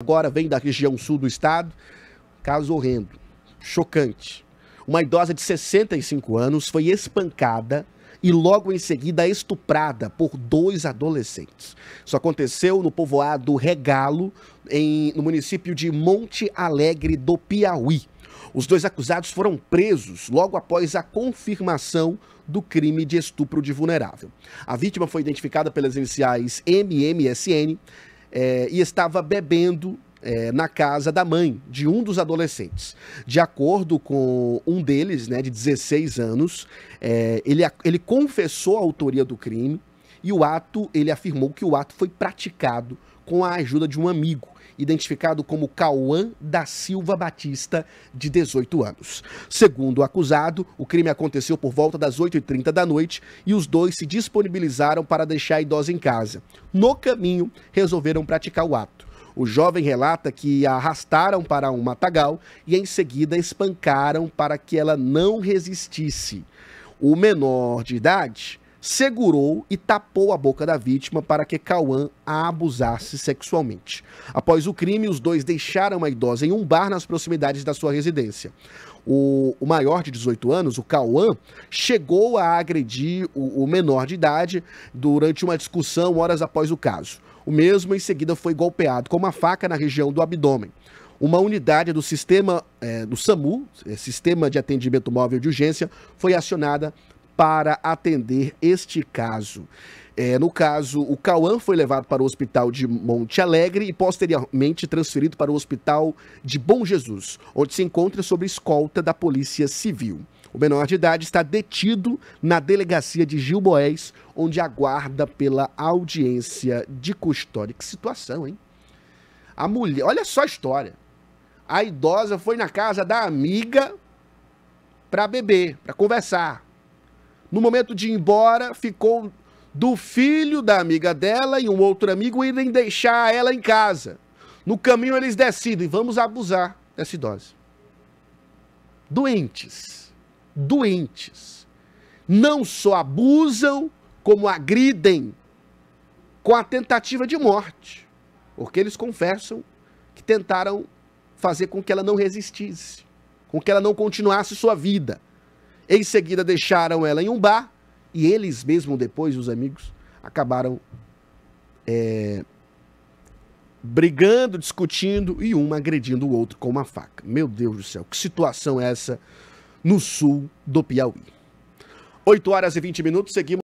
agora vem da região sul do estado. Caso horrendo, chocante. Uma idosa de 65 anos foi espancada e logo em seguida estuprada por dois adolescentes. Isso aconteceu no povoado Regalo, em, no município de Monte Alegre do Piauí. Os dois acusados foram presos logo após a confirmação do crime de estupro de vulnerável. A vítima foi identificada pelas iniciais MMSN, é, e estava bebendo é, na casa da mãe de um dos adolescentes. De acordo com um deles, né, de 16 anos, é, ele, ele confessou a autoria do crime, e o ato, ele afirmou que o ato foi praticado com a ajuda de um amigo, identificado como Cauã da Silva Batista, de 18 anos. Segundo o acusado, o crime aconteceu por volta das 8h30 da noite e os dois se disponibilizaram para deixar a idosa em casa. No caminho, resolveram praticar o ato. O jovem relata que a arrastaram para um matagal e em seguida espancaram para que ela não resistisse. O menor de idade segurou e tapou a boca da vítima para que Cauã a abusasse sexualmente. Após o crime, os dois deixaram a idosa em um bar nas proximidades da sua residência. O, maior de 18 anos, o Cauã, chegou a agredir o, o menor de idade durante uma discussão horas após o caso. O mesmo em seguida foi golpeado com uma faca na região do abdômen uma unidade do sistema é, do SAMU, eh, Sistema de Atendimento Móvel de Urgência, foi acionada para atender este caso. É, no caso, o Cauã foi levado para o hospital de Monte Alegre e posteriormente transferido para o hospital de Bom Jesus, onde se encontra sob escolta da Polícia Civil. O menor de idade está detido na delegacia de Gil onde aguarda pela audiência de custódia. Que situação, hein? A mulher, olha só a história. A idosa foi na casa da amiga para beber, para conversar. No momento de ir embora, ficou do filho da amiga dela e um outro amigo irem deixar ela em casa. No caminho eles decidem, vamos abusar dessa idosa. Doentes. Doentes. Não só abusam, como agridem com a tentativa de morte. Porque eles confessam que tentaram fazer com que ela não resistisse, com que ela não continuasse sua vida. Em seguida, deixaram ela em um bar e eles mesmo depois, os amigos, acabaram é, brigando, discutindo e um agredindo o outro com uma faca. Meu Deus do céu, que situação é essa no sul do Piauí? 8 horas e 20 minutos, seguimos.